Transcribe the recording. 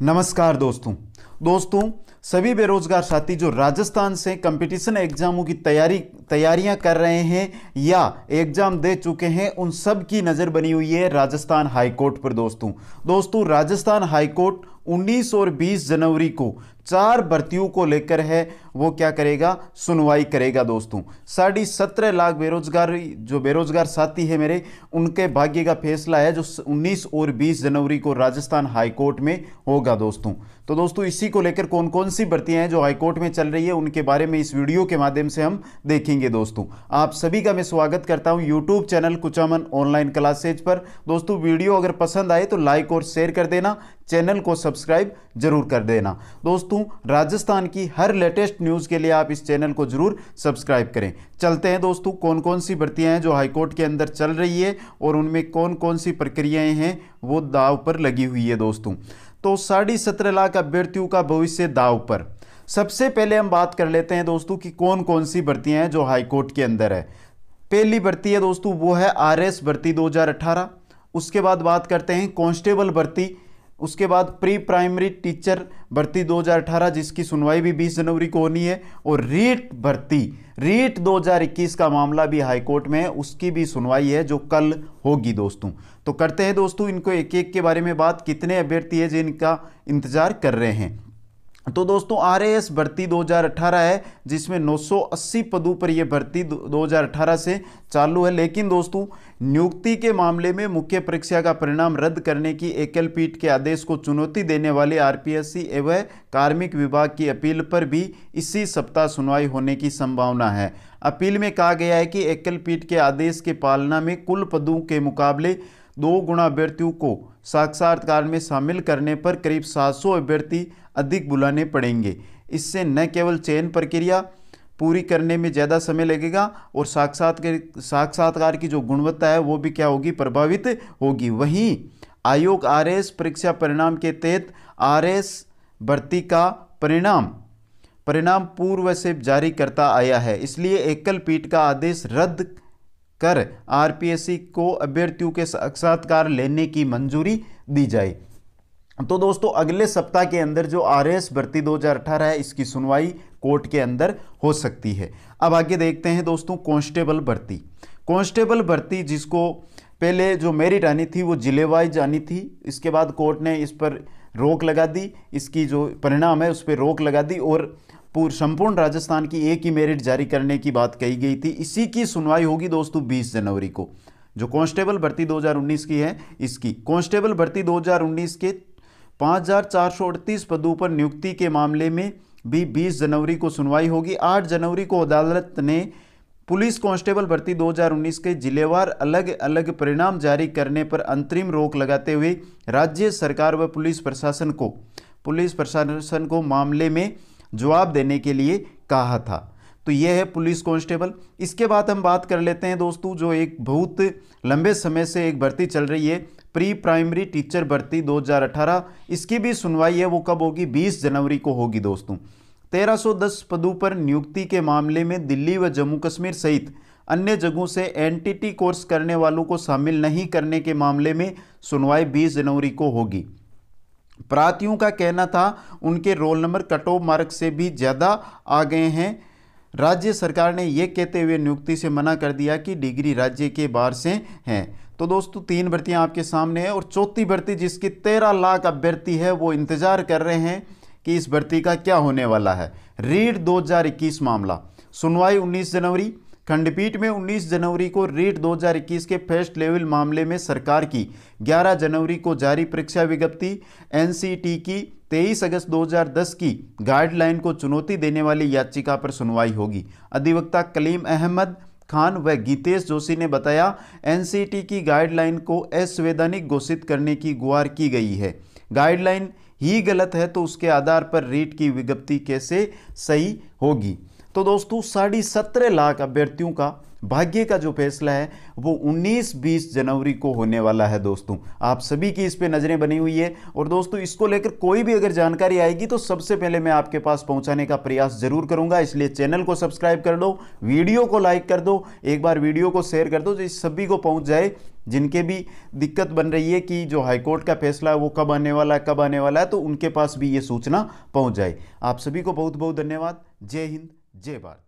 नमस्कार दोस्तों दोस्तों सभी बेरोजगार साथी जो राजस्थान से कंपटीशन एग्जामों की तैयारी तैयारियां कर रहे हैं या एग्जाम दे चुके हैं उन सब की नज़र बनी हुई है राजस्थान हाईकोर्ट पर दोस्तों दोस्तों राजस्थान हाईकोर्ट 19 और 20 जनवरी को चार भर्तियों को लेकर है वो क्या करेगा सुनवाई करेगा दोस्तों साढ़ी सत्रह लाख बेरोजगार जो बेरोजगार साथी है मेरे उनके भाग्य का फैसला है जो 19 और 20 जनवरी को राजस्थान हाईकोर्ट में होगा दोस्तों तो दोस्तों इसी को लेकर कौन कौन सी भर्तियां हैं जो हाईकोर्ट में चल रही है उनके बारे में इस वीडियो के माध्यम से हम देखेंगे दोस्तों आप सभी का मैं स्वागत करता हूं YouTube channel Kuchaman online classes पर दोस्तों वीडियो अगर पसंद आए तो लाइक और शेयर कर देना चैनल को सब्सक्राइब जरूर कर देना दोस्तों राजस्थान की हर लेटेस्ट न्यूज़ के लिए आप इस चैनल को जरूर सब्सक्राइब करें चलते हैं दोस्तों कौन कौन सी भर्तियाँ हैं जो हाईकोर्ट के अंदर चल रही है और उनमें कौन कौन सी प्रक्रियाएँ हैं वो दाव पर लगी हुई है दोस्तों तो साढ़े सत्रह लाख अभ्यर्थियों का भविष्य दाव पर सबसे पहले हम बात कर लेते हैं दोस्तों कि कौन कौन सी भर्तियाँ हैं जो हाईकोर्ट के अंदर है पहली भर्ती है दोस्तों वो है आरएस भर्ती 2018 उसके बाद बात करते हैं कांस्टेबल भर्ती उसके बाद प्री प्राइमरी टीचर भर्ती 2018 जिसकी सुनवाई भी 20 जनवरी को होनी है और रीट भर्ती रीट 2021 का मामला भी हाईकोर्ट में है उसकी भी सुनवाई है जो कल होगी दोस्तों तो करते हैं दोस्तों इनको एक एक के बारे में बात कितने अभ्यर्थी है जिनका इंतजार कर रहे हैं तो दोस्तों आरएएस भर्ती 2018 है जिसमें 980 पदों पर यह भर्ती 2018 से चालू है लेकिन दोस्तों नियुक्ति के मामले में मुख्य परीक्षा का परिणाम रद्द करने की एकल पीठ के आदेश को चुनौती देने वाले आरपीएससी एवं कार्मिक विभाग की अपील पर भी इसी सप्ताह सुनवाई होने की संभावना है अपील में कहा गया है कि एकल पीठ के आदेश के पालना में कुल पदों के मुकाबले दो गुणा अभ्यर्थियों को साक्षात्कार में शामिल करने पर करीब 700 अभ्यर्थी अधिक बुलाने पड़ेंगे इससे न केवल चयन प्रक्रिया पूरी करने में ज़्यादा समय लगेगा और साक्षात्कार साक्षात्कार की जो गुणवत्ता है वो भी क्या होगी प्रभावित होगी वहीं आयोग आर परीक्षा परिणाम के तहत आर भर्ती का परिणाम परिणाम पूर्व से जारी करता आया है इसलिए एकल पीठ का आदेश रद्द कर आरपीएससी को अभ्यर्थियों के साक्षात्कार लेने की मंजूरी दी जाए तो दोस्तों अगले सप्ताह के अंदर जो आर एस भर्ती 2018 है इसकी सुनवाई कोर्ट के अंदर हो सकती है अब आगे देखते हैं दोस्तों कांस्टेबल भर्ती कांस्टेबल भर्ती जिसको पहले जो मेरिट आनी थी वो जिले वाइज आनी थी इसके बाद कोर्ट ने इस पर रोक लगा दी इसकी जो परिणाम है उस पर रोक लगा दी और पूर्व संपूर्ण राजस्थान की एक ही मेरिट जारी करने की बात कही गई थी इसी की सुनवाई होगी दोस्तों बीस जनवरी को जो कांस्टेबल भर्ती 2019 की है इसकी कांस्टेबल भर्ती 2019 के पाँच पदों पर नियुक्ति के मामले में भी 20 जनवरी को सुनवाई होगी 8 जनवरी को अदालत ने पुलिस कांस्टेबल भर्ती 2019 के जिलेवार अलग अलग परिणाम जारी करने पर अंतरिम रोक लगाते हुए राज्य सरकार व पुलिस प्रशासन को पुलिस प्रशासन को मामले में जवाब देने के लिए कहा था तो ये है पुलिस कांस्टेबल इसके बाद हम बात कर लेते हैं दोस्तों जो एक बहुत लंबे समय से एक भर्ती चल रही है प्री प्राइमरी टीचर भर्ती 2018 इसकी भी सुनवाई है वो कब होगी 20 जनवरी को होगी दोस्तों 1310 पदों पर नियुक्ति के मामले में दिल्ली व जम्मू कश्मीर सहित अन्य जगहों से एनटीटी कोर्स करने वालों को शामिल नहीं करने के मामले में सुनवाई 20 जनवरी को होगी प्रातियों का कहना था उनके roll number cut off mark से भी ज़्यादा आ गए हैं राज्य सरकार ने ये कहते हुए नियुक्ति से मना कर दिया कि डिग्री राज्य के बाहर से हैं तो दोस्तों तीन भर्तियां आपके सामने हैं और चौथी भर्ती जिसकी तेरह लाख अभ्यर्थी है वो इंतजार कर रहे हैं कि इस भर्ती का क्या होने वाला है रीड 2021 मामला सुनवाई 19 जनवरी खंडपीठ में 19 जनवरी को रेट 2021 के फर्स्ट लेवल मामले में सरकार की 11 जनवरी को जारी परीक्षा विज्ञप्ति एनसीटी की 23 अगस्त 2010 की गाइडलाइन को चुनौती देने वाली याचिका पर सुनवाई होगी अधिवक्ता कलीम अहमद खान व गीतेश जोशी ने बताया एनसीटी की गाइडलाइन को असंवैधानिक घोषित करने की गुहार की गई है गाइडलाइन ही गलत है तो उसके आधार पर रेट की विज्ञप्ति कैसे सही होगी तो दोस्तों साढ़ी सत्रह लाख अभ्यर्थियों का भाग्य का जो फैसला है वो 19-20 जनवरी को होने वाला है दोस्तों आप सभी की इस पे नज़रें बनी हुई है और दोस्तों इसको लेकर कोई भी अगर जानकारी आएगी तो सबसे पहले मैं आपके पास पहुंचाने का प्रयास जरूर करूंगा इसलिए चैनल को सब्सक्राइब कर दो वीडियो को लाइक कर दो एक बार वीडियो को शेयर कर दो जो सभी को पहुँच जाए जिनके भी दिक्कत बन रही है कि जो हाईकोर्ट का फैसला है वो कब आने वाला है कब आने वाला है तो उनके पास भी ये सूचना पहुँच जाए आप सभी को बहुत बहुत धन्यवाद जय हिंद J bar.